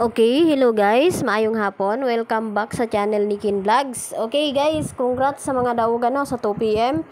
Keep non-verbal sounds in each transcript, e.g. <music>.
Okay, hello guys, maayong hapon. Welcome back sa channel ni Kin Vlogs. Okay guys, congrats sa mga daogan no, sa 2pm.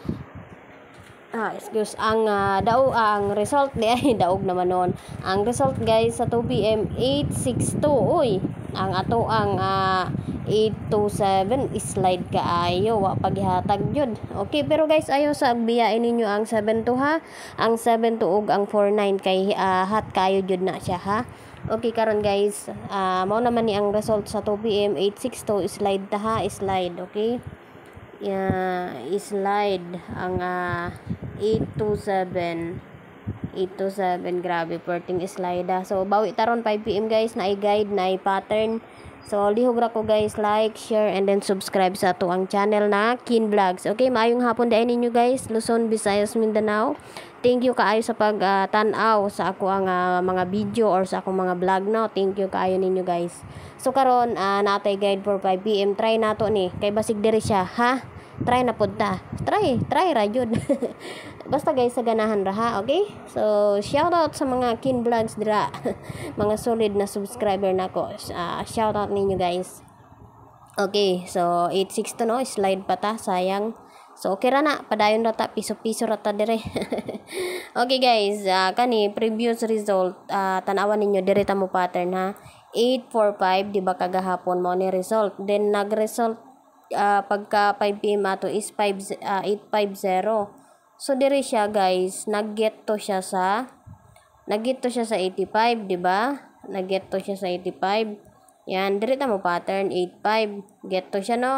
Ah, excuse, ang uh, daw, ang result, <laughs> ay daog naman noon. Ang result guys sa 2pm, 862. Uy, ang ato ang uh, ah, 827 slide ayo wa paghihatag jud okay pero guys ayo sa biyain ninyo ang 72 ha ang 72 ug ang 49 kay uh, hat kayo jud na siya ha Okay karon guys, uh, mao naman ni ang result sa 2 PM 862 slide taha, slide, okay? Yeah, slide ang uh, 827 827 grabe perting slide. Ah. So bawi taron 5 PM guys na i-guide na i-pattern So, lihog ra ko guys, like, share, and then subscribe sa ato ang channel na Kin Vlogs. Okay, maayong hapon dahil ninyo guys, Luzon, Visayas, Mindanao. Thank you kaayo sa pag pagtanaw uh, sa ako ang uh, mga video or sa akong mga vlog no. Thank you kaayo ninyo guys. So karon uh, ah, natay guide for 5 PM try nato ni kay basig diri siya ha try na pud ta try try ra jud <laughs> basta guys sa ganahan ra okay so shout out sa mga kin vlogs dira <laughs> mga solid na subscriber nako na uh, ah, shout out ninyo guys okay so 86 to no slide pa ta sayang So, okay ra na. Padayon ra ta. Piso-piso ra ta dire. <laughs> okay, guys. Uh, kani, previous result. Uh, tanawan ninyo. Dire ta mo pattern, ha? 845, di ba kagahapon mo ni result. Then, nag-result uh, pagka 5 pm ato is 5 uh, 850 so dire siya guys nagget to siya sa nagget to siya sa 85 di ba nagget to siya sa 85 yan dire ta mo pattern 85 get to siya no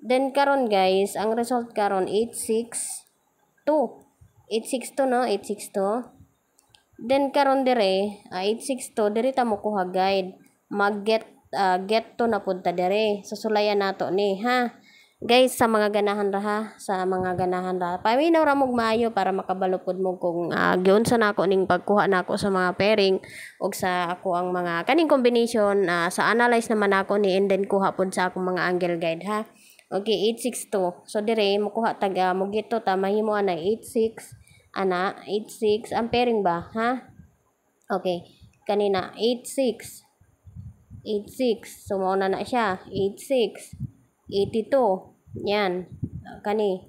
then karon guys ang result karon 862 862 no 862 then karon dire uh, 862 dire ta mo kuha guide mag-get uh, ah, get to napunta dere sa sulayan nato ni ha guys sa mga ganahan ra ha sa mga ganahan ra paminaw ra mog maayo para makabalupod mo kung uh, ah, giun sa nako ning pagkuha nako sa mga pairing og sa ako ang mga kaning combination uh, ah, sa analyze naman ako ni and then kuha pud sa akong mga angle guide ha okay 862 so dire kuha taga mo gito ta mahimo ana 86 ana 86 ang pairing ba ha okay kanina 86 86. So, mauna na siya. 86. 82. Yan. Ah, kani.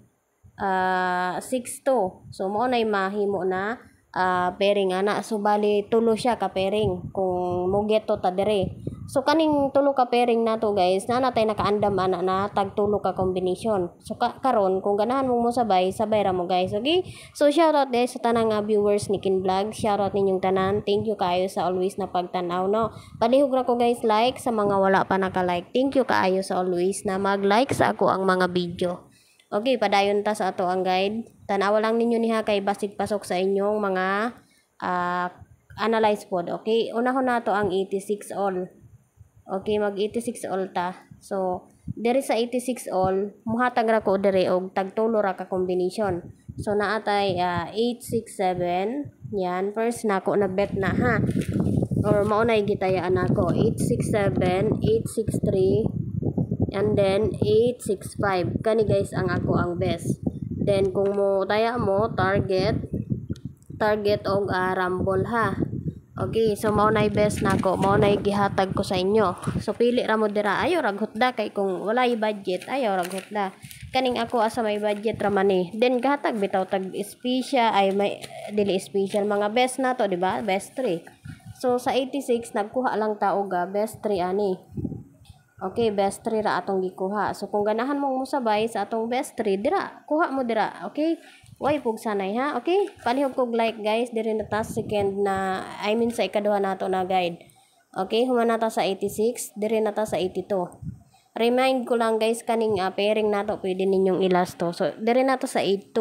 Uh, 62. So, mauna ay mahimo na uh, pairing ana. So, bali, tulo siya ka pairing. Kung mugeto ta dire. So kaning tulo ka pairing nato guys, na natay nakaandam ana na tag tulo ka combination. So ka karon kung ganahan mo mo sabay, sabay ra mo guys, okay? So shout out guys sa tanang uh, viewers ni Kin Vlog, shout out ninyong tanan. Thank you kaayo sa always na pagtanaw no. Palihog ra ko guys like sa mga wala pa naka-like. Thank you kaayo sa always na mag-like sa ako ang mga video. Okay, padayon ta sa ato ang guide. Tanaw lang ninyo niha kay basig pasok sa inyong mga uh, analyze pod. Okay, una ko na to ang 86 all. Okay, mag 86 all ta. So, dere sa 86 all, muhatag ra ko dere og tagtulo ra ka combination. So, naatay uh, 867. Yan, first na nako na bet na ha. Or maunay gitayaan nako 867, 863, and then 865. Kani guys ang ako ang best. Then, kung mo taya mo, target, target og uh, rumble ha. Okay, so mao nay best nako, mao nay gihatag ko sa inyo. So pili ra mo dira, ayo rag hutda kay kung wala budget, ayo rag hutda. Kaning ako asa may budget ra man eh. Then gahatag bitaw tag special ay may dili special mga best na to, di ba? Best 3. So sa 86 nagkuha lang ta ga ah, best 3 ani. Okay, best 3 ra atong gikuha. So kung ganahan mong musabay sa atong best 3 dira, kuha mo dira. Okay? Way pug sanay ha. Okay? Palihog kog like guys diri na ta second na I mean sa ikaduha nato na guide. Okay, human nata sa 86, diri nata sa 82. Remind ko lang guys kaning uh, pairing nato pwede ninyong ilasto. So diri nato sa 82.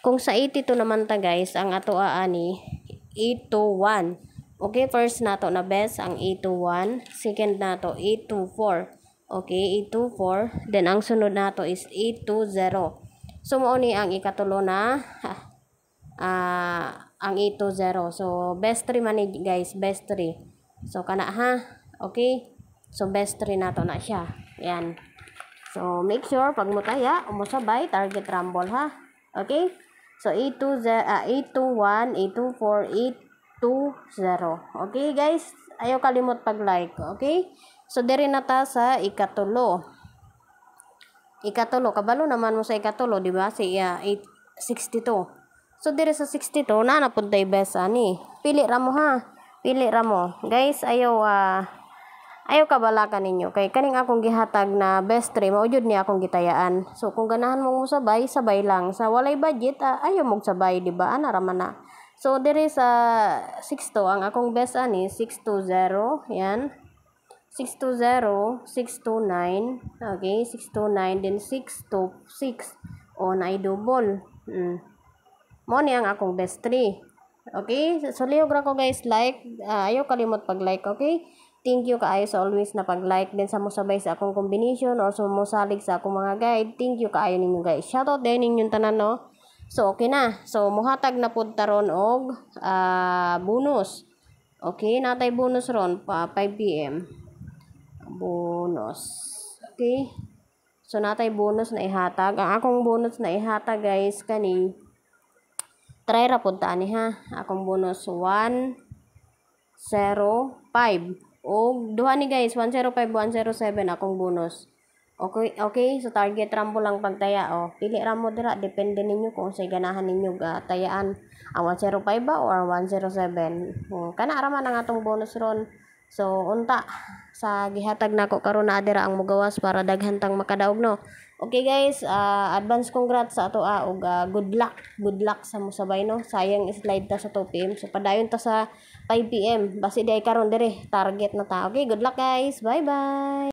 Kung sa 82 naman ta guys, ang ato aani 821. Okay, first nato na best ang 821, second nato 824. Okay, 824, then ang sunod nato is 820. So mao ni ang ikatulo na uh, <laughs> ang ito 0. So best three man guys, best three So kana ha. Okay? So best three na to na siya. Yan. So make sure pag mo taya, umusabay target rumble ha. Okay? So 8 to 0, uh, 8 to 1, 8 to Okay guys? ayo kalimot pag like. Okay? So diri na ta sa ikatulo ikatulo kabalo naman mo sa ikatulo di ba si uh, ah, 62 So, dire sa 62, na na napunta besa ni. Pili ra mo ha. Pili ra mo. Guys, ayo uh, ayaw ah, kabalakan ninyo. Kay kaning akong gihatag na best 3, jud ni akong gitayaan. So, kung ganahan mo sabay, sabay lang. Sa walay budget, uh, ayaw mong sabay, di ba? Ana raman na. So, dire sa 62, ang akong best ani, 620, yan. 620, 629, okay, 629, then 626 on i-double. Mm. Mo ni ang akong best 3. Okay, so liog ra ko guys, like, uh, ayaw kalimot pag-like, okay? Thank you kaayo sa always na pag-like din sa musabay sa akong combination or sa musalig sa akong mga guide. Thank you kaayo ninyo guys. shout out din ninyo tanan, no? So, okay na. So, muhatag na pud taron og uh, bonus. Okay, natay bonus ron pa 5 p.m bonus. Okay? So, natay bonus na ihatag. Ang akong bonus na ihatag, guys, kani try ra pud ta ani ha. Akong bonus 105 0 duha ni guys 105 107 akong bonus. Okay, okay, so target rambo lang pagtaya o. Oh. Pili rambo dira depende ninyo kung sa ganahan ninyo ga tayaan ang 105 ba or 107. Oh, hmm, kana ra man ang atong bonus ron. So unta sa gihatag nako karon adira ang mugawas para daghantang makadaog no. Okay guys, uh, advance congrats sa ato ah, uh, good luck, good luck sa musabay no. Sayang slide ta sa 2 PM so padayon ta sa 5 PM. Basi di ay karon dire target na ta. Okay, good luck guys. Bye bye.